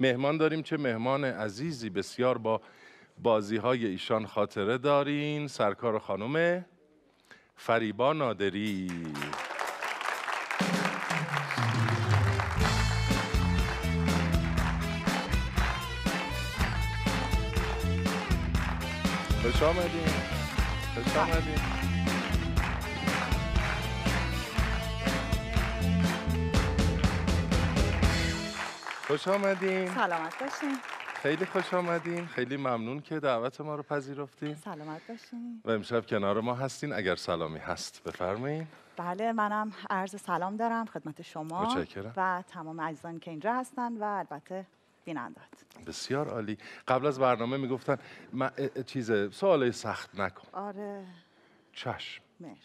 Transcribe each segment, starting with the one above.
مهمان داریم چه مهمان عزیزی بسیار با بازی های ایشان خاطره دارین سرکار خانم فریبا نادری خوش آمدین خوش بله. آمدین خوش آمدین سلامت باشین خیلی خوش آمدین خیلی ممنون که دعوت ما رو پذیرفتین سلامت باشین و امشب کنار ما هستین اگر سلامی هست بفرمایید بله منم عرض سلام دارم خدمت شما و تمام عزیزان که اینجا هستن و البته بینندات بسیار عالی قبل از برنامه میگفتن چیز سوال سخت نکن آره چشم مرسی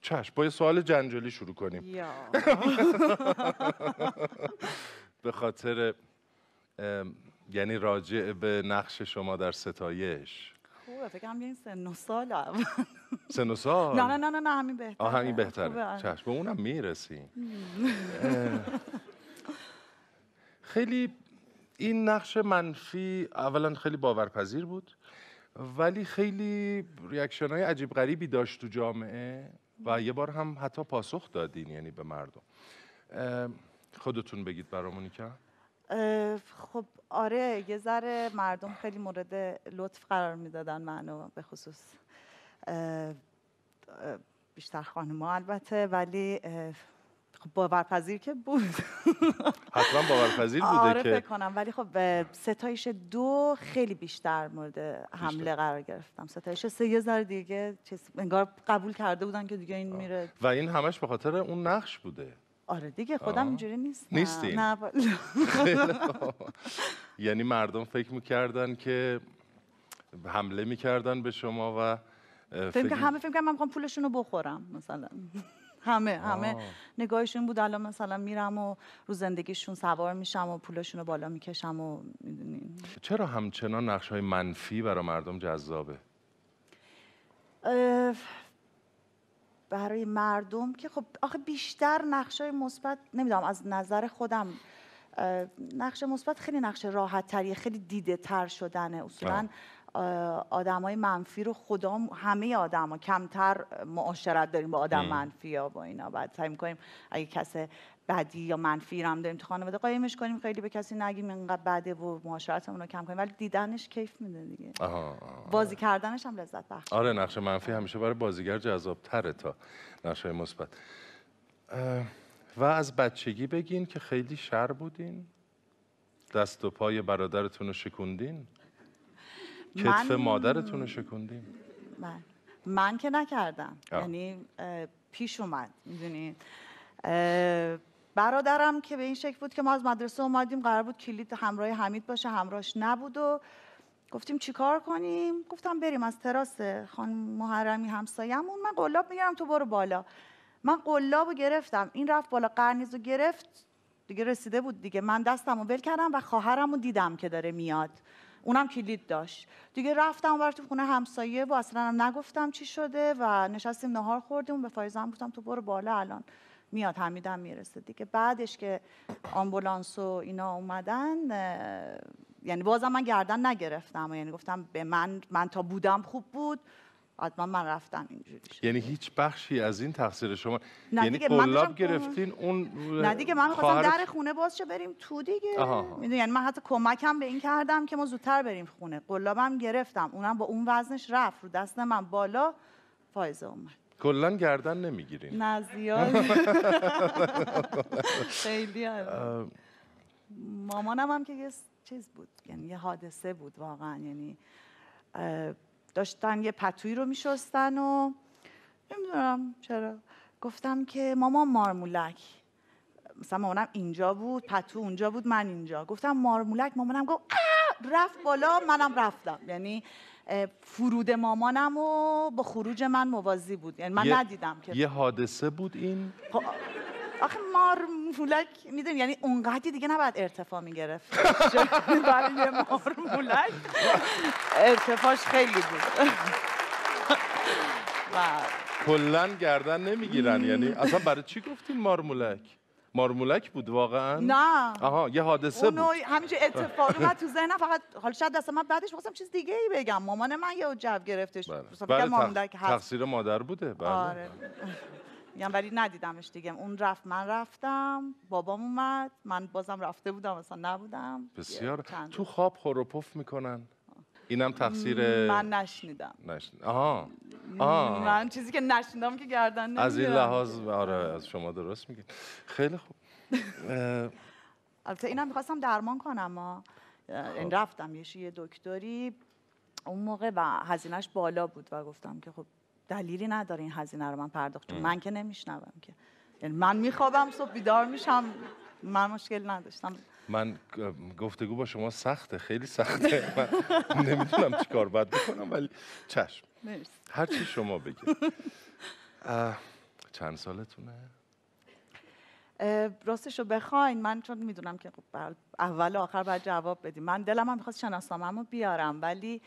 چشم با یه سوال جنجالی شروع کنیم یا به خاطر یعنی راجع به نقش شما در ستایش خوبه فکرم یه سن و سال سال نه نه نه نه همین بهتره آه همین بهتره چشم به اونم میرسیم خیلی این نقش منفی اولا خیلی باورپذیر بود ولی خیلی ریاکشن های عجیب غریبی داشت تو جامعه و یه بار هم حتی پاسخ دادین یعنی به مردم خودتون بگید برامونی کرد خب آره یه ذره مردم خیلی مورد لطف قرار میدادن منو به خصوص بیشتر خانم‌ها البته ولی خب باورپذیر که بود حتما باورپذیر بوده آره که آره کنم ولی خب ستایش دو خیلی بیشتر مورد حمله قرار گرفتم ستایش سه یه ذره دیگه انگار قبول کرده بودن که دیگه این میره و این همش به خاطر اون نقش بوده آره دیگه خودم اینجوری نیست نیستی نه یعنی مردم فکر میکردن که حمله میکردن به شما و فکر که همه فکر من میخوام پولشون رو بخورم مثلا همه همه نگاهشون بود الان مثلا میرم و رو زندگیشون سوار میشم و پولشون رو بالا میکشم و چرا همچنان نقش های منفی برای مردم جذابه برای مردم که خب آخه بیشتر نقشه مثبت نمیدونم از نظر خودم نقش مثبت خیلی نقش راحت تریه خیلی دیده تر شدنه اصولا آدم های منفی رو خدا همه آدم ها کمتر معاشرت داریم با آدم منفی ها با اینا بعد سعی میکنیم اگه کسی بدی یا منفی رو هم داریم تو خانواده قایمش کنیم خیلی به کسی نگیم اینقدر بده و معاشرتمون رو کم کنیم ولی دیدنش کیف میده دیگه آه بازی کردنش هم لذت بخش آره نقش منفی همیشه برای بازیگر جذاب تره تا نقش مثبت و از بچگی بگین که خیلی شر بودین دست و پای برادرتون رو شکوندین کتف من... مادرتون رو شکوندین من من که نکردم یعنی پیش اومد برادرم که به این شکل بود که ما از مدرسه اومدیم قرار بود کلید همراه حمید باشه همراهش نبود و گفتیم چیکار کنیم گفتم بریم از تراس خان محرمی همسایه‌مون من قلاب میگیرم تو برو بالا من قلاب رو گرفتم این رفت بالا قرنیز رو گرفت دیگه رسیده بود دیگه من دستم رو ول کردم و خواهرم رو دیدم که داره میاد اونم کلید داشت دیگه رفتم بر تو خونه همسایه و اصلا هم نگفتم چی شده و نشستیم نهار خوردیم به فایزم گفتم تو برو بالا الان میاد هم میرسه دیگه بعدش که آمبولانس و اینا اومدن یعنی بازم من گردن نگرفتم یعنی گفتم به من من تا بودم خوب بود حتما من رفتم اینجوری شد یعنی هیچ بخشی از این تقصیر شما یعنی قلاب گرفتین اون نه دیگه من خواستم در خونه باز بریم تو دیگه میدونی یعنی من حتی کمکم به این کردم که ما زودتر بریم خونه قلابم گرفتم اونم با اون وزنش رفت رو دست من بالا فایزه اومد کلا گردن نمیگیرین نه زیاد خیلی مامانم هم که یه چیز بود یعنی یه حادثه بود واقعا یعنی داشتن یه پتوی رو میشستن و نمیدونم چرا گفتم که مامان مارمولک مثلا مامانم اینجا بود پتو اونجا بود من اینجا گفتم مارمولک مامانم گفت رفت بالا منم رفتم یعنی فرود مامانم و با خروج من موازی بود یعنی من ندیدم که یه حادثه بود این خب، آخه مار مولک میدونی یعنی اونقدی دیگه نباید ارتفاع میگرفت برای یه مار مولک ارتفاعش خیلی بود کلن گردن نمیگیرن یعنی اصلا برای چی گفتیم مارمولک مارمولک بود واقعا نه آها یه حادثه اونو بود اتفاق اتفاقی من تو ذهنم فقط حالا شاید دست من بعدش بخواستم چیز دیگه ای بگم مامان من یه جو گرفتش بله. بله تقصیر مادر بوده بله آره. ولی ندیدمش دیگه اون رفت من رفتم بابام اومد من بازم رفته بودم مثلا نبودم بسیار تو خواب خروپف میکنن اینم تقصیر من نشنیدم نشن... آها من چیزی که نشنیدم که گردن نمیدونم از این لحاظ آره از شما درست میگید خیلی خوب البته اینم میخواستم درمان کنم ما این خب. یعنی رفتم یه دکتری اون موقع و هزینهش بالا بود و گفتم که خب دلیلی نداره این هزینه رو من پرداخت من که نمیشنوم که یعنی من میخوابم صبح بیدار میشم من مشکل نداشتم من گفتگو با شما سخته خیلی سخته من نمیدونم چی کار باید بکنم ولی چشم هرچی هر چی شما بگید چند سالتونه؟ راستش رو بخواین من چون میدونم که خب، بله، اول و آخر باید جواب بدیم من دلم هم میخواست رو بیارم ولی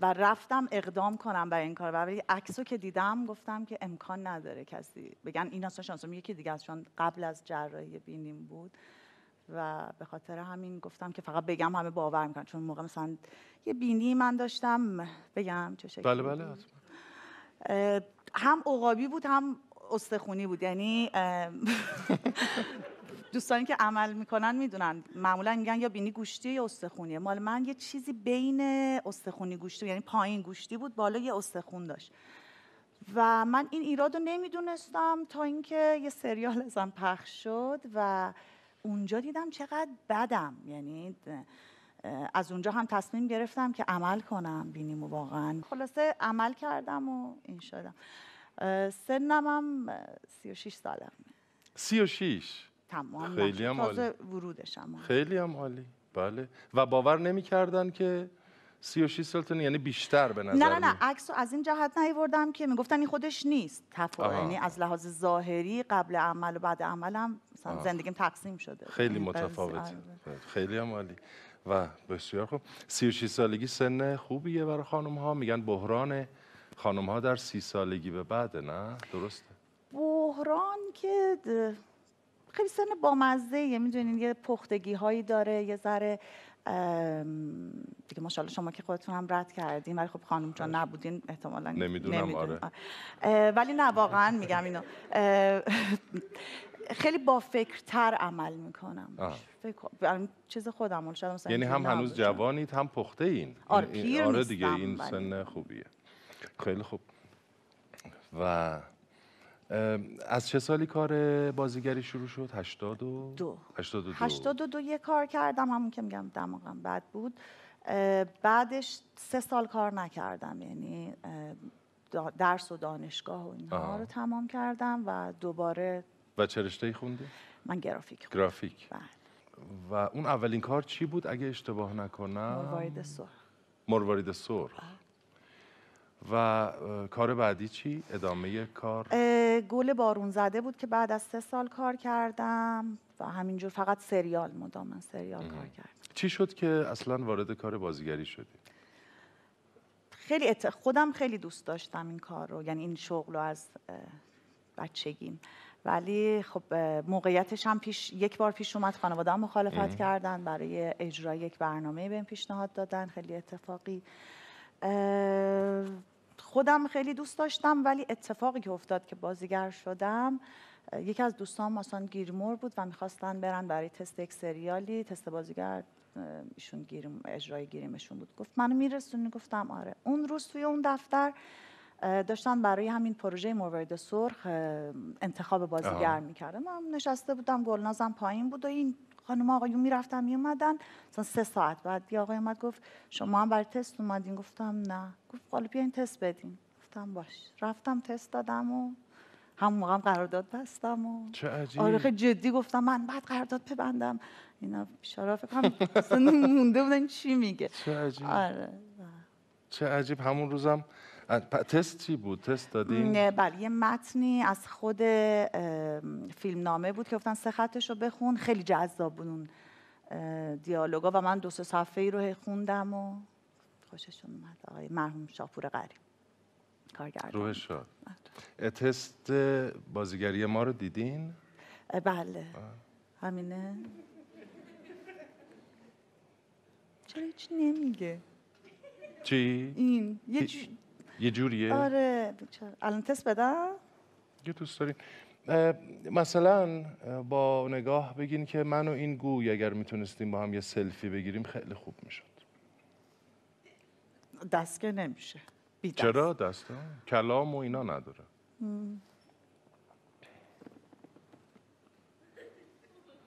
و رفتم اقدام کنم برای این کار ولی عکسو که دیدم گفتم که امکان نداره کسی بگن این اصلا یکی دیگه از قبل از جراحی بینیم بود و به خاطر همین گفتم که فقط بگم همه باور میکنن چون موقع مثلا یه بینی من داشتم بگم چه شکلی بله بله هم عقابی بود هم استخونی بود یعنی دوستانی که عمل میکنن میدونن معمولا میگن یا بینی گوشتی یا استخونیه مال من یه چیزی بین استخونی گوشتی یعنی پایین گوشتی بود بالا یه استخون داشت و من این ایراد رو نمیدونستم تا اینکه یه سریال ازم پخش شد و اونجا دیدم چقدر بدم یعنی از اونجا هم تصمیم گرفتم که عمل کنم بینیم و واقعا خلاصه عمل کردم و این شدم سنم هم شیش سالم شیش؟ تمام خیلی هم عالی ورودشم خیلی هم عالی بله و باور کردن که 36 سالتون یعنی بیشتر به نظر نه نه نه عکس از این جهت نیوردم که میگفتن این خودش نیست تفاوت یعنی از لحاظ ظاهری قبل عمل و بعد عملم مثلا زندگیم تقسیم شده خیلی یعنی متفاوت. آره. خیلی هم عالی و بسیار خوب 36 سالگی سن خوبیه برای خانم ها میگن بحران خانم ها در سی سالگی به بعد نه درسته بحران که خیلی سن بامزه یه میدونین یه پختگی هایی داره یه ذره دیگه ماشاءالله شما که خودتون هم رد کردین ولی خب خانم چون آره. نبودین احتمالا نمیدونم, آره. ولی نه واقعا میگم اینو خیلی با فکرتر عمل میکنم فکر... چیز خودم شدم یعنی هم هنوز جوانید هم پخته آره، یعنی این آره دیگه این سن خوبیه خیلی خوب و از چه سالی کار بازیگری شروع شد؟ 82 دو و دو یه کار کردم همون که میگم دماغم بد بود بعدش سه سال کار نکردم یعنی درس و دانشگاه و اینها رو تمام کردم و دوباره و چه رشته خوندی؟ من گرافیک گرافیک بله. و اون اولین کار چی بود اگه اشتباه نکنم؟ مروارید سر مروارید سرخ. و کار بعدی چی؟ ادامه کار؟ گل بارون زده بود که بعد از سه سال کار کردم و همینجور فقط سریال مدام سریال کار کردم چی شد که اصلا وارد کار بازیگری شدی؟ خیلی خودم خیلی دوست داشتم این کار رو یعنی این شغل رو از بچگیم ولی خب موقعیتش هم پیش یک بار پیش اومد خانواده هم مخالفت ام. کردن برای اجرای یک برنامه بهم پیشنهاد دادن خیلی اتفاقی خودم خیلی دوست داشتم ولی اتفاقی که افتاد که بازیگر شدم یکی از دوستان مثلا گیرمور بود و میخواستن برن برای تست یک سریالی تست بازیگر ایشون گیرم اجرای گیریمشون بود گفت منو میرسونی گفتم آره اون روز توی اون دفتر داشتن برای همین پروژه مورد سرخ انتخاب بازیگر میکردم من نشسته بودم گلنازم پایین بود و این خانم آقایون میرفتن میومدن مثلا سه ساعت بعد یه آقای اومد گفت شما هم برای تست اومدین گفتم نه گفت حالا بیاین تست بدین گفتم باش رفتم تست دادم و همون موقع هم قرارداد بستم و چه آره جدی گفتم من بعد قرارداد ببندم اینا بیچاره هم کنم مونده بودن چی میگه چه عجیب آره. چه عجیب همون روزم تست چی بود؟ تست دادیم؟ بله یه متنی از خود فیلم نامه بود که گفتن سه خطش رو بخون خیلی جذاب بود اون دیالوگا و من دو سه صفحه ای رو خوندم و خوششون اومد آقای مرحوم شاپور غریب کارگردان روح شاد آره. تست بازیگری ما رو دیدین؟ بله همینه چرا هیچ نمیگه چی؟ این یه یه جوریه آره بیچاره الان تست بدم یه دوست دارین مثلا با نگاه بگین که من و این گوی اگر میتونستیم با هم یه سلفی بگیریم خیلی خوب میشد دست که نمیشه چرا دست کلام و اینا نداره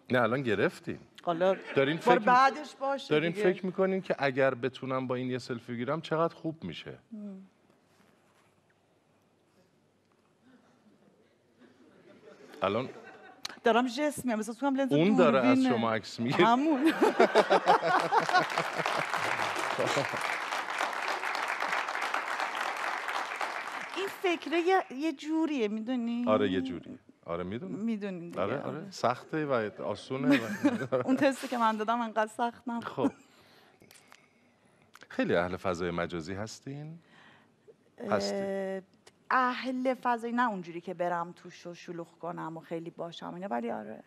نه الان گرفتیم حالا دارین فکر بعدش باشه فکر میکنین که اگر بتونم با این یه سلفی بگیرم چقدر خوب میشه الان دارم جست میام مثلا تو هم لنز اون داره از شما عکس میگیره این فکره یه جوریه میدونی آره یه جوریه آره میدونم میدونی آره آره سخته و آسونه اون تستی که من دادم انقدر سخت خب خیلی اهل فضای مجازی هستین اهل فضایی نه اونجوری که برم توش و شلوغ کنم و خیلی باشم اینا ولی آره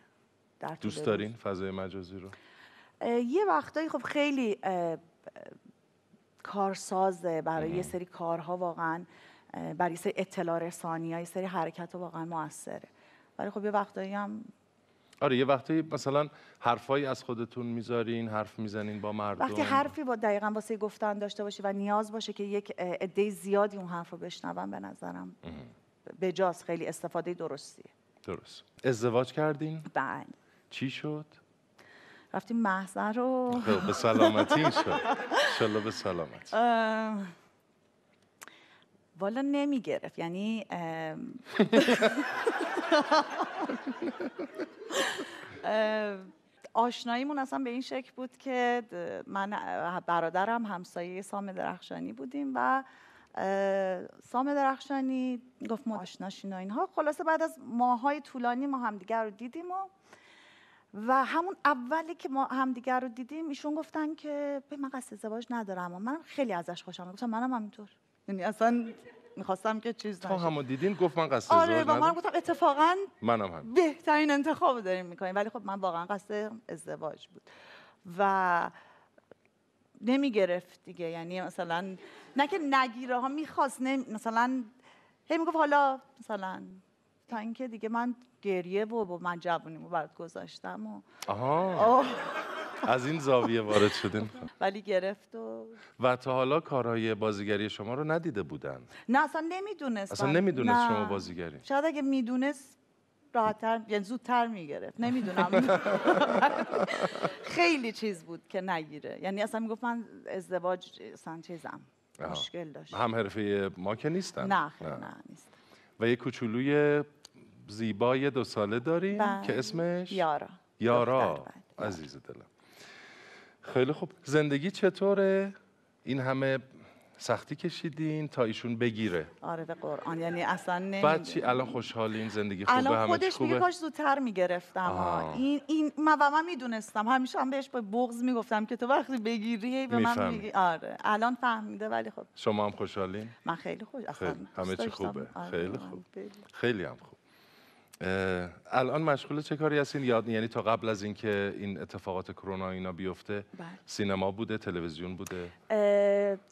در دوست دارین فضای مجازی رو یه وقتایی خب خیلی کارسازه برای یه سری کارها واقعا برای یه سری اطلاع رسانی یه سری حرکت ها واقعا موثره ولی خب یه وقتایی هم آره یه وقتی مثلا حرفایی از خودتون میذارین حرف میزنین با مردم وقتی حرفی با دقیقا واسه گفتن داشته باشه و نیاز باشه که یک عده زیادی اون حرف رو بشنون به نظرم بجاست خیلی استفاده درستیه درست ازدواج کردین؟ بله چی شد؟ رفتیم محضر رو خب، به سلامتی شد به سلامتی والا گرفت یعنی آشناییمون اصلا به این شکل بود که من برادرم همسایه سام درخشانی بودیم و سام درخشانی گفت ما آشناشین و اینها خلاصه بعد از ماهای طولانی ما همدیگر رو دیدیم و و همون اولی که ما همدیگر رو دیدیم ایشون گفتن که به من قصد ازدواج ندارم و من خیلی ازش خوشم گفتم منم همینطور یعنی اصلا میخواستم که چیز تا همو دیدین گفت من قصد آره و من گفتم اتفاقا منم هم. بهترین انتخاب داریم میکنیم ولی خب من واقعا قصد ازدواج بود و نمیگرفت دیگه یعنی مثلا نه که نگیره ها میخواست نمی... مثلا هی میگفت حالا مثلا تا اینکه دیگه من گریه و با من جوونیمو برات گذاشتم و آها از این زاویه وارد شدیم ولی گرفت و و تا حالا کارهای بازیگری شما رو ندیده بودن نه اصلا نمیدونست اصلا نمیدونست شما بازیگری شاید اگه میدونست راحتر یعنی زودتر میگرفت نمیدونم خیلی چیز بود که نگیره یعنی اصلا میگفت من ازدواج اصلا چیزم مشکل داشت هم حرفه ما که نیستن نه خیلی نه, نیست و یک کوچولوی زیبای دو ساله داریم بله. که اسمش یارا یارا عزیز دلم خیلی خوب زندگی چطوره این همه سختی کشیدین تا ایشون بگیره آره به قرآن یعنی اصلا نمی بعد چی الان این زندگی خوبه الان خودش میگه کاش زودتر میگرفتم آه. این این من و من میدونستم همیشه هم بهش با بغض میگفتم که تو وقتی بگیری به من میگی آره الان فهمیده ولی خب شما هم خوشحالین من خیلی خوش اصلا خیلی. همه چی خوبه آره. خیلی خوب خیلی هم خوب الان مشغول چه کاری هستین یاد یعنی تا قبل از اینکه این اتفاقات کرونا اینا بیفته بله. سینما بوده تلویزیون بوده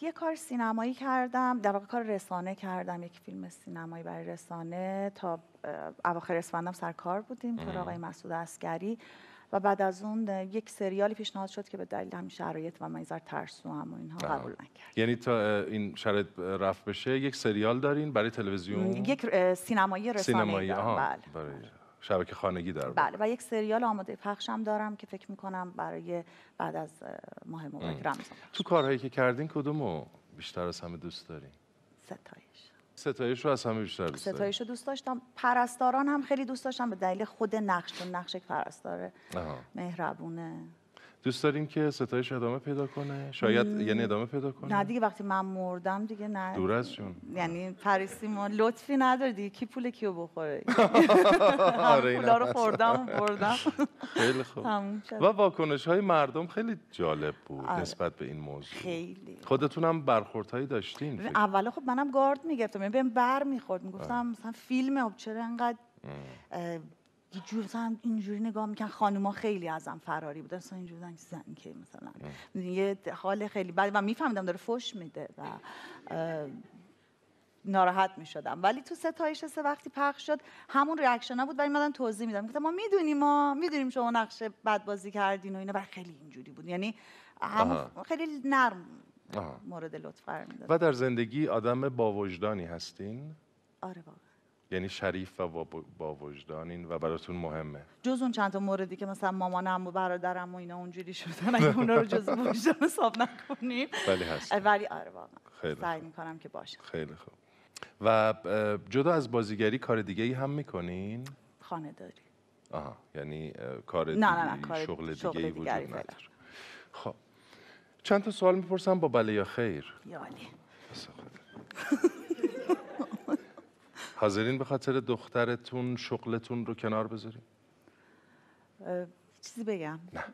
یه کار سینمایی کردم در واقع کار رسانه کردم یک فیلم سینمایی برای رسانه تا اواخر اسفندم سر کار بودیم کار آقای مسعود اسکری و بعد از اون یک سریالی پیشنهاد شد که به دلیل همین شرایط و منظر ترسو هم و اینها قبول نکرد یعنی تا این شرایط رفت بشه یک سریال دارین برای تلویزیون یک سینمایی رسانه‌ای سینمایی. بله. برای شبکه خانگی در بله و یک سریال آماده پخشم دارم که فکر میکنم برای بعد از ماه مبارک رمضان تو کارهایی که کردین کدومو بیشتر از همه دوست دارین ستایی ستایش رو از همه بیشتر دوست ستایش رو دوست داشتم پرستاران هم خیلی دوست داشتم به دلیل خود نقش نقش یک پرستار مهربونه دوست داریم که ستایش ادامه پیدا کنه شاید م... یعنی ادامه پیدا کنه نه دیگه وقتی من مردم دیگه نه دور از جون یعنی پریسی ما لطفی نداره دیگه کی پول کیو بخوره آره اینا رو خوردم خوردم خیلی خوب و واکنش های مردم خیلی جالب بود آره. نسبت به این موضوع خیلی خودتون هم برخورد هایی داشتین اول خب منم گارد میگرفتم یعنی بهم بر میخورد میگفتم آره. مثلا فیلم خب چرا انقدر یه جور هم اینجوری نگاه میکن خانوما خیلی ازم فراری بودن اصلا اینجوری بودن زن که مثلا یه حال خیلی بد و میفهمیدم داره فش میده و ناراحت میشدم ولی تو ستایش سه وقتی پخش شد همون ریاکشن ها بود ولی من توضیح میدم گفتم ما میدونیم ما میدونیم شما نقش بد بازی کردین و اینا و خیلی اینجوری بود یعنی خیلی نرم مورد لطف قرار و در زندگی آدم با وجدانی هستین آره واقعا یعنی شریف و با وجدانین و براتون مهمه جز اون چند تا موردی که مثلا مامانم و برادرم و اینا اونجوری شدن اگه اونا رو جز وجدان حساب نکنیم ولی هست ولی آره واقعا سعی میکنم که باشه خیلی خوب و جدا از بازیگری کار دیگه ای هم میکنین خانه داری آها یعنی کار دیگه نه نه نه شغل دیگه ای وجود خب چند تا سوال میپرسم با بله یا خیر یالی حاضرین به خاطر دخترتون شغلتون رو کنار بذاریم چیزی بگم نه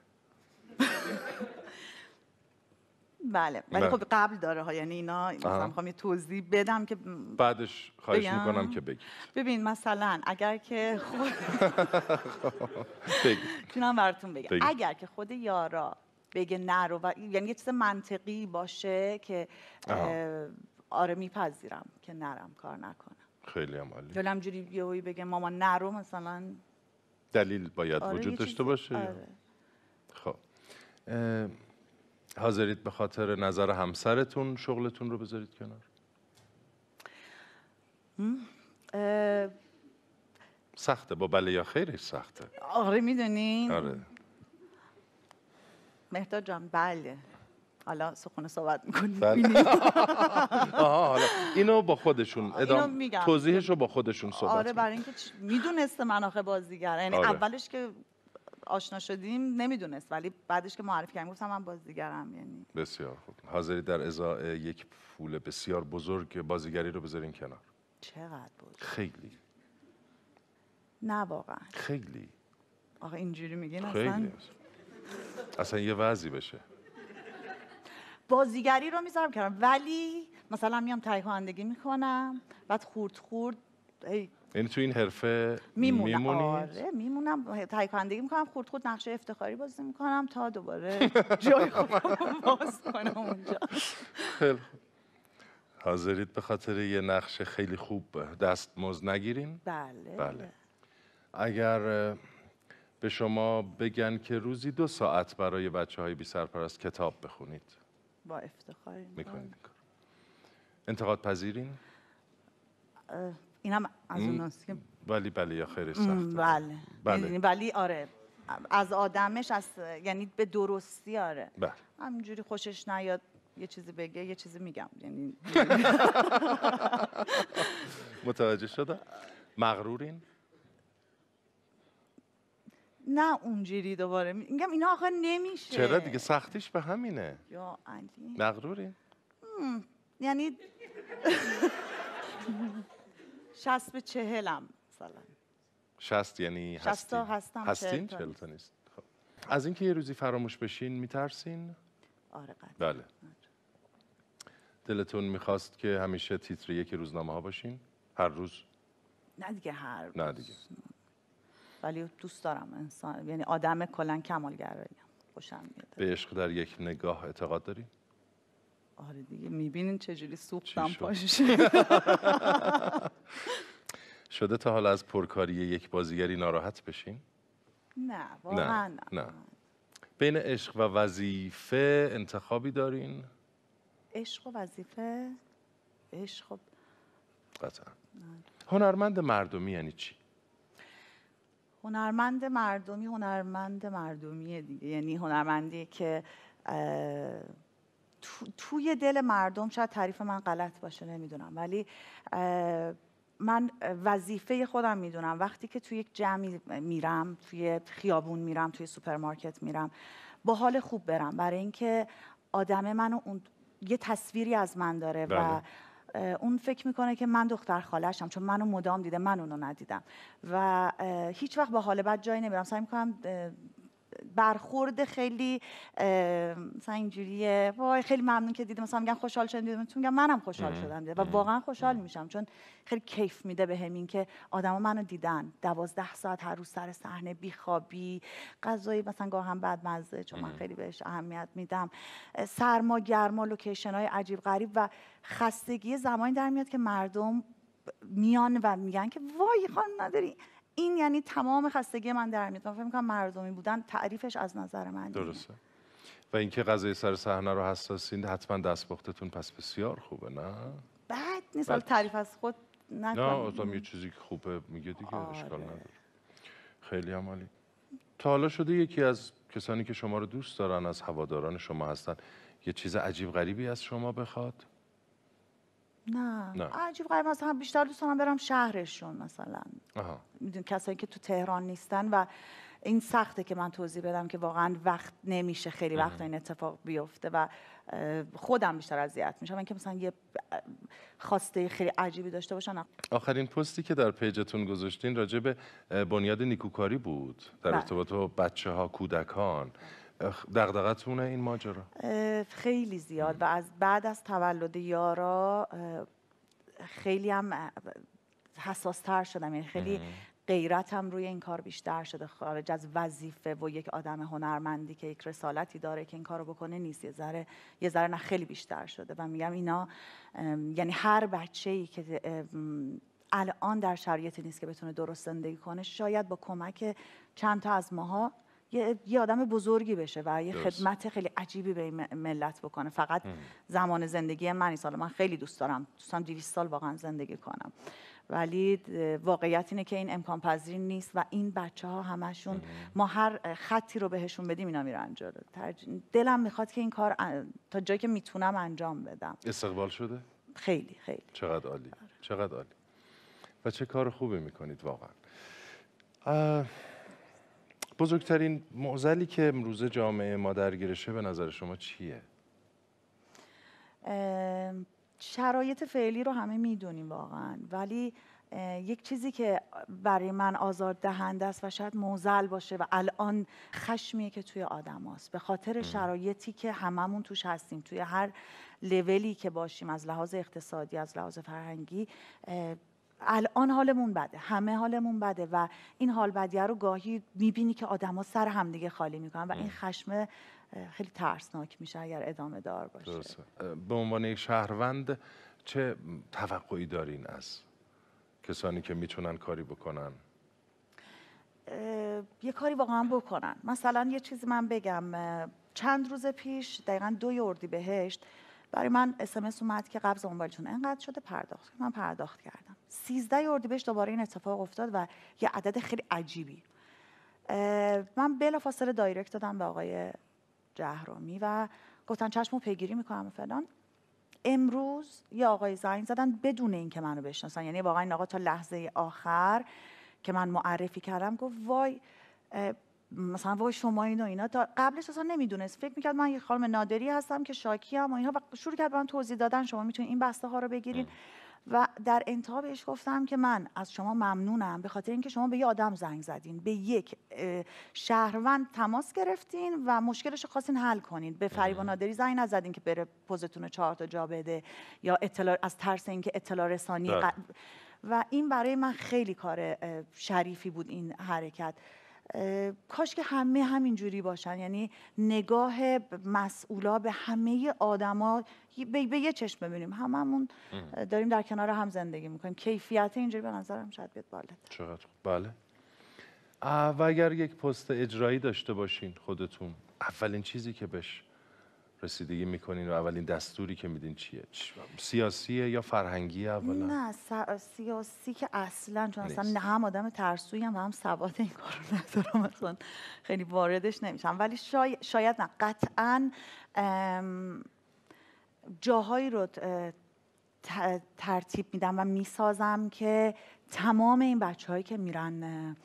بله ولی خب قبل داره ها یعنی اینا مثلا میخوام یه توضیح بدم که بعدش خواهش میکنم که بگید ببین مثلا اگر که خود براتون بگم اگر که خود یارا بگه نرو و یعنی یه چیز منطقی باشه که آره میپذیرم که نرم کار نکن خیلی هم عالی یا همجوری یهویی بگه مامان نرو مثلا دلیل باید آره، وجود داشته باشه آره. خب حاضرید به خاطر نظر همسرتون شغلتون رو بذارید کنار سخته با بله یا خیرش سخته آره میدونین آره مهداد جان بله حالا سخونه صحبت میکنیم بله. آها حالا اینو با خودشون ادام توضیحش رو با خودشون صحبت آره برای اینکه میدونسته مناخه بازیگر یعنی آره. اولش که آشنا شدیم نمیدونست ولی بعدش که معرفی کردیم گفتم من بازیگرم یعنی بسیار خوب حاضری در ازای یک پول بسیار بزرگ بازیگری رو بذارین کنار چقدر بود؟ خیلی نه واقعا خیلی آقا اینجوری میگین اصلا اصلا یه وضعی بشه بازیگری رو میذارم کردم ولی مثلا میام تهیه میکنم بعد خورد خورد یعنی تو این حرفه میمونم میمونی؟ آره میمونم میکنم خورد خورد نقشه افتخاری بازی میکنم تا دوباره جای خودم باز کنم اونجا حاضرید به خاطر یه نقش خیلی خوب دست موز نگیرین؟ بله بله اگر به شما بگن که روزی دو ساعت برای بچه های بی سرپرست کتاب بخونید با افتخار میکنید انتقاد پذیرین؟ این هم از اون ولی بله یا خیلی سخت بله. بله یعنی- ولی آره از آدمش از یعنی به درستی آره بله. همینجوری خوشش نیاد یه چیزی بگه یه چیزی میگم یعنی متوجه شده مغرورین نه اونجوری دوباره میگم اینا آخه نمیشه چرا دیگه سختیش به همینه یا علی مغروری یعنی شست به چهلم مثلا شست یعنی هستی؟ شست هستم هستین چهل تا نیست خب. از اینکه یه روزی فراموش بشین میترسین آره قطعا بله دلتون میخواست که همیشه تیتر یکی روزنامه ها باشین هر روز نه دیگه هر روز. نه دیگه ولی دوست دارم انسان یعنی آدم کلا کمالگرایی خوشم میاد به عشق در یک نگاه اعتقاد داری آره دیگه میبینین چجوری سوختم پاشش شده تا حالا از پرکاری یک بازیگری ناراحت بشین نه واقعا نه, نه. بین عشق و وظیفه انتخابی دارین عشق و وظیفه عشق و قطعا هنرمند مردمی یعنی چی هنرمند مردمی هنرمند مردمی دیگه یعنی هنرمندی که توی دل مردم شاید تعریف من غلط باشه نمیدونم ولی من وظیفه خودم میدونم وقتی که توی یک جمعی میرم توی خیابون میرم توی سوپرمارکت میرم با حال خوب برم برای اینکه آدم منو اون یه تصویری از من داره و بله. اون فکر میکنه که من دختر خالشم چون منو مدام دیده من اونو ندیدم و هیچ وقت با حال بد جایی نمیرم سعی میکنم برخورد خیلی مثلا اینجوریه وای خیلی ممنون که دیدم مثلا میگن خوشحال شدم دیدم تو میگم منم خوشحال شدم دیدم و واقعا خوشحال میشم چون خیلی کیف میده به همین که آدما منو دیدن دوازده ساعت هر روز سر صحنه بیخوابی غذای مثلا گاه هم بعد مزه چون من خیلی بهش اهمیت میدم سرما گرما لوکیشن های عجیب غریب و خستگی زمانی در میاد که مردم میان و میگن که وای خانم نداری این یعنی تمام خستگی من در میاد من فکر میکنم مردمی بودن تعریفش از نظر من درسته و اینکه غذای سر صحنه رو حساسین حتما دستپختتون پس بسیار خوبه نه بعد نیست تعریف از خود نه اصلا یه چیزی که خوبه میگه دیگه آره. اشکال نداره خیلی عمالی تا حالا شده یکی از کسانی که شما رو دوست دارن از هواداران شما هستن یه چیز عجیب غریبی از شما بخواد نه, نه. عجیب مثلا بیشتر دوست دارم برم شهرشون مثلا میدون کسایی که تو تهران نیستن و این سخته که من توضیح بدم که واقعا وقت نمیشه خیلی وقت این اتفاق بیفته و خودم بیشتر اذیت میشم اینکه مثلا یه خواسته خیلی عجیبی داشته باشن آخرین پستی که در پیجتون گذاشتین راجع به بنیاد نیکوکاری بود در بله. ارتباط با بچه ها کودکان بله. دغدغتونه این ماجرا خیلی زیاد و از بعد از تولد یارا خیلی هم حساس تر شدم یعنی خیلی غیرتم روی این کار بیشتر شده خارج از وظیفه و یک آدم هنرمندی که یک رسالتی داره که این کارو بکنه نیست یه ذره یه ذره نه خیلی بیشتر شده و میگم اینا یعنی هر بچه ای که الان در شرایطی نیست که بتونه درست زندگی کنه شاید با کمک چند تا از ماها یه, آدم بزرگی بشه و یه خدمت خیلی عجیبی به این ملت بکنه فقط زمان زندگی من این حالا من خیلی دوست دارم دوستم 200 سال واقعا زندگی کنم ولی واقعیت اینه که این امکان پذیر نیست و این بچه ها همشون ما هر خطی رو بهشون بدیم اینا میرن جلو دلم میخواد که این کار تا جایی که میتونم انجام بدم استقبال شده خیلی خیلی چقدر عالی آره. چقدر عالی و چه کار خوبی میکنید واقعا بزرگترین معزلی که امروز جامعه ما درگیرشه به نظر شما چیه؟ شرایط فعلی رو همه میدونیم واقعا ولی یک چیزی که برای من آزار دهنده است و شاید موزل باشه و الان خشمیه که توی آدم هست. به خاطر شرایطی که هممون توش هستیم توی هر لولی که باشیم از لحاظ اقتصادی از لحاظ فرهنگی الان حالمون بده همه حالمون بده و این حال بدیه رو گاهی میبینی که آدما سر همدیگه خالی میکنن و این خشم خیلی ترسناک میشه اگر ادامه دار باشه به عنوان یک شهروند چه توقعی دارین از کسانی که میتونن کاری بکنن یه کاری واقعا بکنن مثلا یه چیزی من بگم چند روز پیش دقیقا دو اردی بهشت برای من اسمس اومد که قبض اونبالیتون انقدر شده پرداخت من پرداخت کردم 13 اردیبهشت دوباره این اتفاق افتاد و یه عدد خیلی عجیبی من بلافاصله دایرکت دادم به آقای جهرامی و گفتن چشمو پیگیری میکنم و فلان امروز یه آقای زنگ زدن بدون اینکه منو بشناسن یعنی واقعا این آقا تا لحظه آخر که من معرفی کردم گفت وای مثلا وای شما و اینا تا قبلش اصلا نمیدونست فکر میکرد من یه خانم نادری هستم که شاکی هم و اینا و شروع کرد من توضیح دادن شما میتونید این بسته ها رو بگیرید و در انتها بهش گفتم که من از شما ممنونم به خاطر اینکه شما به یه آدم زنگ زدین به یک شهروند تماس گرفتین و مشکلش خواستین حل کنین به فریبا نادری زنگ نزدین که بره پوزتون رو چهار تا جا بده یا اطلاع از ترس اینکه اطلاع رسانی بله. و این برای من خیلی کار شریفی بود این حرکت کاش که همه همینجوری باشن یعنی نگاه مسئولا به همه آدما به, به یه چشم ببینیم هممون داریم در کنار هم زندگی میکنیم کیفیت اینجوری به نظرم شاید بیاد بالا چقدر بله و اگر یک پست اجرایی داشته باشین خودتون اولین چیزی که بهش رسیدگی میکنین و اولین دستوری که میدین چیه سیاسیه یا فرهنگی اولا نه سیاسی که اصلا چون هم آدم ترسوی هم هم سواد این کارو ندارم اصلا خیلی واردش نمیشم ولی شاید, شاید نه قطعا جاهایی رو ترتیب میدم و میسازم که تمام این بچه هایی که میرن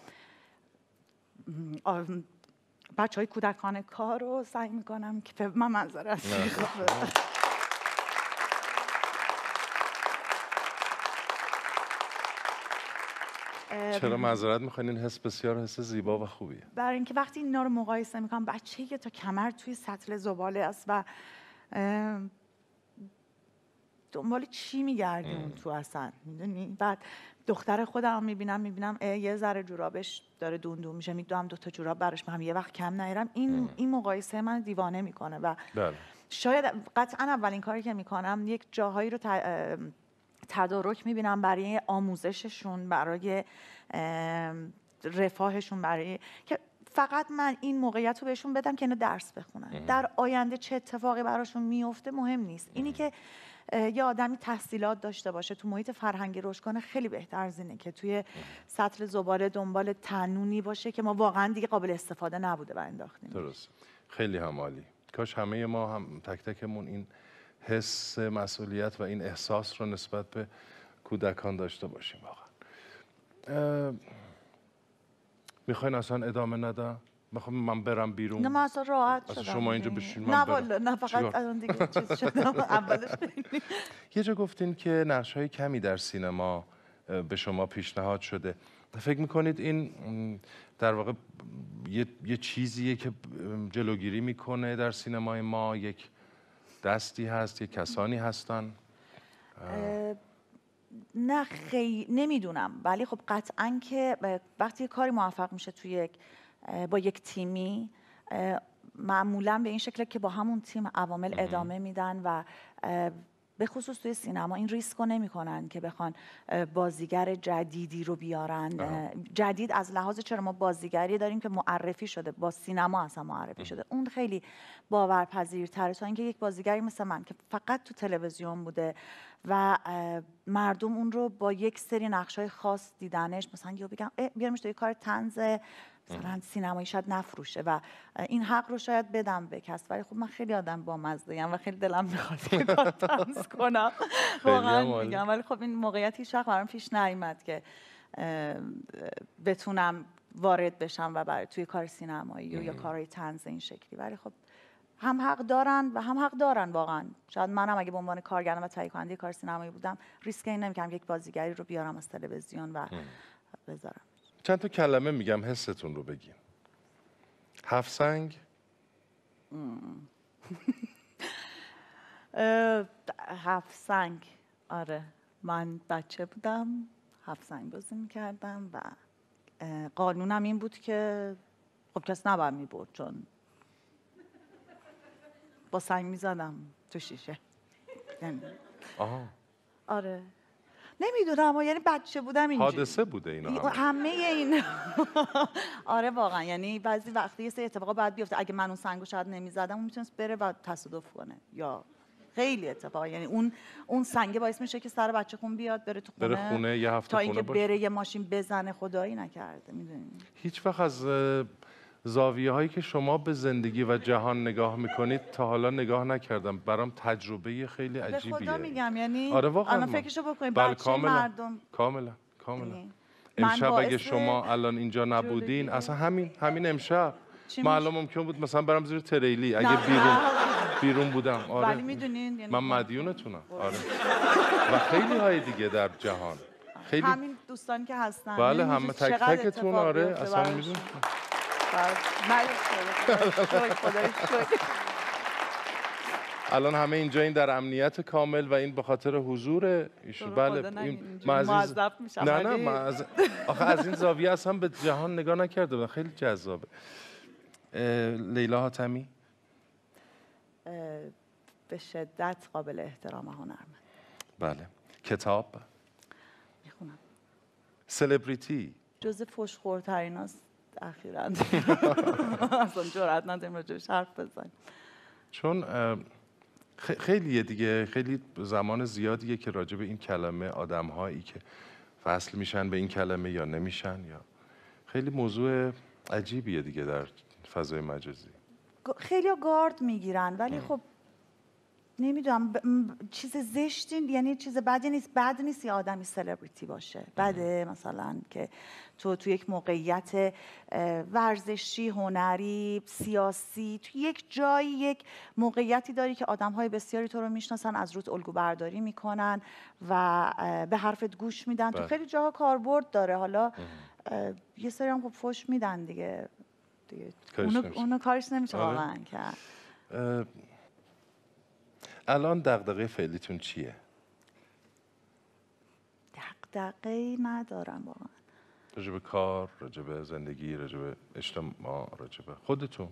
بچه های کودکان کار رو سعی میکنم که من منظر از چرا معذرت میخواین این حس بسیار حس زیبا و خوبیه برای اینکه وقتی اینا رو مقایسه میکنم بچه تا کمر توی سطل زباله است و دنبال چی میگردی اون تو اصلا میدونی بعد دختر خودم میبینم میبینم یه ذره جورابش داره دوندون میشه میدونم دو تا جوراب براش هم یه وقت کم نیرم این این مقایسه من دیوانه میکنه و بله. شاید قطعا اولین کاری که میکنم یک جاهایی رو تدارک میبینم برای آموزششون برای رفاهشون برای که فقط من این موقعیت رو بهشون بدم که اینا درس بخونن در آینده چه اتفاقی براشون میفته مهم نیست اینی که یه آدمی تحصیلات داشته باشه تو محیط فرهنگی رشد خیلی بهتر از اینه که توی سطل زباله دنبال تنونی باشه که ما واقعا دیگه قابل استفاده نبوده و انداختیم درست خیلی همالی کاش همه ما هم تک تکمون این حس مسئولیت و این احساس رو نسبت به کودکان داشته باشیم واقعا میخواین اصلا ادامه ندم میخوام من برم بیرون نه اصلا راحت شدم شما اینجا بشین نه نه فقط اون دیگه چیز شدم اولش یه جا گفتین که نقش های کمی در سینما به شما پیشنهاد شده فکر میکنید این در واقع یه, یه چیزیه که جلوگیری میکنه در سینمای ما یک دستی هست یک کسانی هستن نه خیلی نمیدونم ولی خب قطعا که وقتی کاری موفق میشه توی یک با یک تیمی معمولا به این شکل که با همون تیم عوامل ادامه میدن و به خصوص توی سینما این ریسک رو نمیکنن که بخوان بازیگر جدیدی رو بیارن جدید از لحاظ چرا ما بازیگری داریم که معرفی شده با سینما اصلا معرفی شده اون خیلی باورپذیرتره تا اینکه یک بازیگری مثل من که فقط تو تلویزیون بوده و مردم اون رو با یک سری نقشای خاص دیدنش مثلا یا بگم بیارمش توی کار تنز مثلا سینمایی شاید نفروشه و این حق رو شاید بدم به کس ولی خب من خیلی آدم با و خیلی دلم میخواد که تمز کنم واقعا میگم ولی خب این موقعیت هیچ وقت برام پیش نیومد که بتونم وارد بشم و برای توی کار سینمایی یا کارهای تنز این شکلی ولی خب هم حق دارن و هم حق دارن واقعا شاید منم اگه به عنوان کارگردان و تهیه کننده کار سینمایی بودم ریسک این نمیکنم یک بازیگری رو بیارم از تلویزیون و بذارم چند تا کلمه میگم حستون رو بگین هفت سنگ هفت سنگ آره من بچه بودم هفت سنگ بازی میکردم و قانونم این بود که خب کس نباید میبرد چون با سنگ میزدم تو شیشه یعنی. آره نمیدونم اما یعنی بچه بودم اینجا حادثه بوده اینا همه, همه این آره واقعا یعنی بعضی وقتی یه سری اتفاقا بعد بیفته اگه من اون سنگو شاید نمیزدم اون میتونست بره و تصادف کنه یا خیلی اتفاقا یعنی اون اون سنگه باعث میشه که سر بچه خون بیاد بره تو خونه بره خونه یه هفته تا اینکه بره یه ماشین بزنه خدایی نکرده میدونی هیچ وقت از زاویه هایی که شما به زندگی و جهان نگاه میکنید تا حالا نگاه نکردم برام تجربه خیلی عجیبیه به خدا میگم یعنی آره واقعا فکرشو بکنید بله کاملا. مردم کاملا کاملا یعنی امشب اگه شما الان اینجا نبودین اصلا همین همین امشب معلوم ممکن بود مثلا برم زیر تریلی اگه بیرون بیرون بودم آره ولی میدونین یعنی من خب. مدیونتونم آره و خیلی های دیگه در جهان خیلی همین دوستان که هستن بله همه تک تکتون آره اصلا میدونم بله، الان همه اینجا این در امنیت کامل و این به خاطر حضور ایشون بله این معزز نه نه آخه از این زاویه اصلا به جهان نگاه نکرده خیلی جذابه لیلا حاتمی به شدت قابل احترام هنرم هنرمند بله کتاب میخونم سلبریتی جز فشخورترین است اخیرا اصلا جرات نداریم به حرف بزنیم چون خیلیه دیگه خیلی زمان زیادیه که راجع به این کلمه آدم هایی که فصل میشن به این کلمه یا نمیشن یا خیلی موضوع عجیبیه دیگه در فضای مجازی خیلی گارد میگیرن ولی خب نمیدونم چیز زشتین یعنی چیز بدی نیست بد نیست یه آدمی سلبریتی باشه بده مثلا که تو تو یک موقعیت ورزشی هنری سیاسی تو یک جایی یک موقعیتی داری که آدم های بسیاری تو رو میشناسن از روت الگو برداری میکنن و به حرفت گوش میدن تو بله. خیلی جاها کاربرد داره حالا یه سری هم خب فش میدن دیگه, دیگه. اونو, اونو کارش نمیشه آره. واقعا کرد الان دغدغه فعلیتون چیه دغدغه ندارم واقعا راجب کار راجب زندگی راجب اجتماع راجب خودتون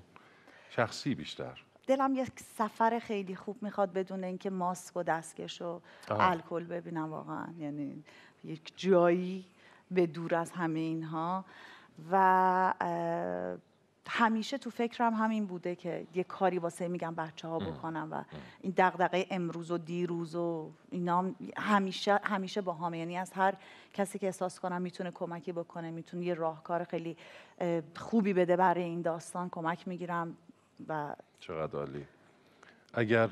شخصی بیشتر دلم یک سفر خیلی خوب میخواد بدون اینکه ماسک و دستکش و الکل ببینم واقعا یعنی یک جایی به دور از همه اینها و همیشه تو فکرم همین بوده که یه کاری واسه میگم بچه ها بکنم و این دغدغه امروز و دیروز و اینا همیشه همیشه با هم یعنی از هر کسی که احساس کنم میتونه کمکی بکنه میتونه یه راهکار خیلی خوبی بده برای این داستان کمک میگیرم و چقدر عالی اگر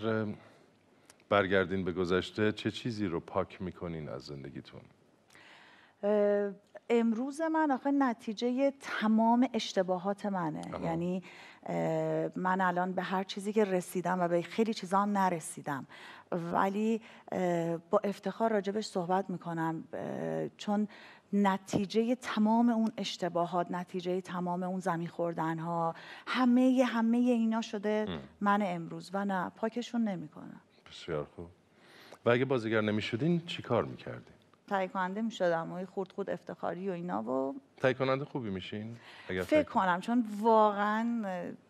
برگردین به گذشته چه چیزی رو پاک میکنین از زندگیتون امروز من آخه نتیجه تمام اشتباهات منه یعنی من الان به هر چیزی که رسیدم و به خیلی چیزا هم نرسیدم ولی با افتخار راجبش صحبت میکنم چون نتیجه تمام اون اشتباهات نتیجه تمام اون زمین خوردن ها همه همه اینا شده من امروز و نه پاکشون نمیکنم بسیار خوب و اگه بازیگر نمیشدین چی کار میکردی؟ تایید کننده میشدم و خورد خود افتخاری و اینا و تایید کننده خوبی میشین فکر کنم چون واقعا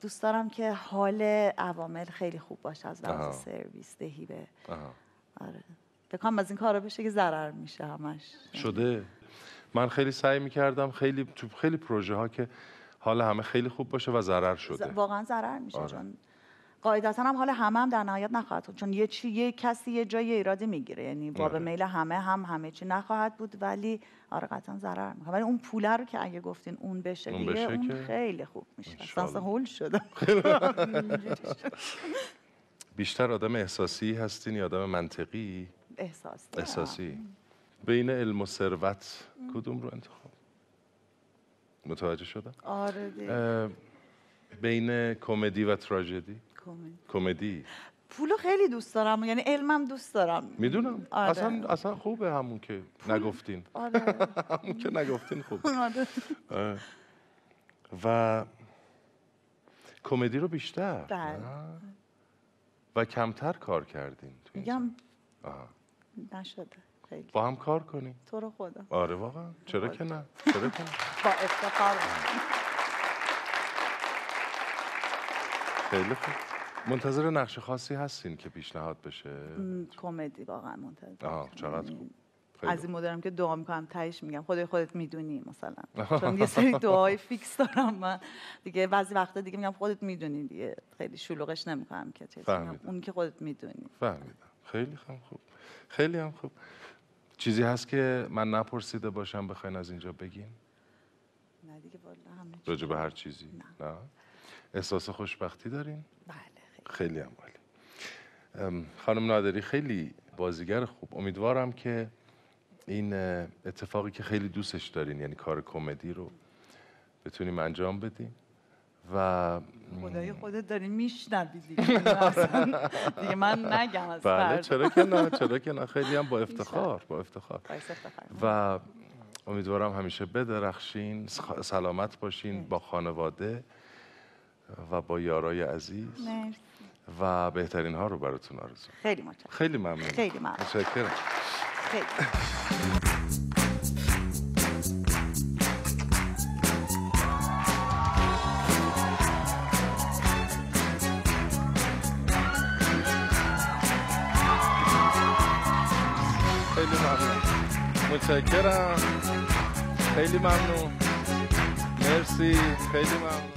دوست دارم که حال عوامل خیلی خوب باشه از لحاظ سرویس دهی به آره فکر از این کارا بشه که ضرر میشه همش شده من خیلی سعی میکردم خیلی تو خیلی پروژه ها که حال همه خیلی خوب باشه و ضرر شده واقعا ضرر میشه آره. چون قاعدتا هم حال همه هم در نهایت نخواهد بود چون یه چی یه کسی یه جای ایرادی میگیره یعنی باب آره. میل همه هم همه چی نخواهد بود ولی آره قطعا ضرر میکنه ولی اون پوله رو که اگه گفتین اون بشه اون اون خیلی خوب میشه اصلا هول شده بیشتر آدم احساسی هستین یا آدم منطقی احساسی بین علم و ثروت کدوم رو انتخاب متوجه شدم آره بین کمدی و تراژدی کمدی پولو خیلی دوست دارم یعنی علمم دوست دارم میدونم آره. اصلا اصلا خوبه همون که نگفتین آره. همون که نگفتین خوب آره. و کمدی رو بیشتر بله. و کمتر کار کردین تو میگم نشده خیلی با هم کار کنیم تو رو خدا آره واقعا چرا که نه چرا که نه با افتخار خیلی خوب منتظر نقش خاصی هستین که پیشنهاد بشه کمدی واقعا منتظر آه چقدر خوب از این مدرم که دعا میکنم تایش میگم خدای خودت میدونی مثلا چون یه سری دعای فیکس دارم من دیگه بعضی وقتا دیگه میگم خودت میدونی دیگه خیلی شلوغش نمیکنم که اون که خودت میدونی فهمیدم خیلی خوب خیلی هم خوب چیزی هست که من نپرسیده باشم بخواین از اینجا بگین نه دیگه والله همه به هر چیزی نه, نه؟ احساس خوشبختی دارین بله خیلی هم عالی خانم نادری خیلی بازیگر خوب امیدوارم که این اتفاقی که خیلی دوستش دارین یعنی کار کمدی رو بتونیم انجام بدیم و خدای خودت دارین میشنوی دیگه من نگم از بله چرا که نه چرا که نه خیلی هم با افتخار با افتخار و امیدوارم همیشه بدرخشین سلامت باشین با خانواده و با یارای عزیز و بهترین ها رو براتون آرزو خیلی متشکرم خیلی ممنون خیلی ممنون متشکرم خیلی. خیلی ممنون متشکرم خیلی ممنون مرسی خیلی ممنون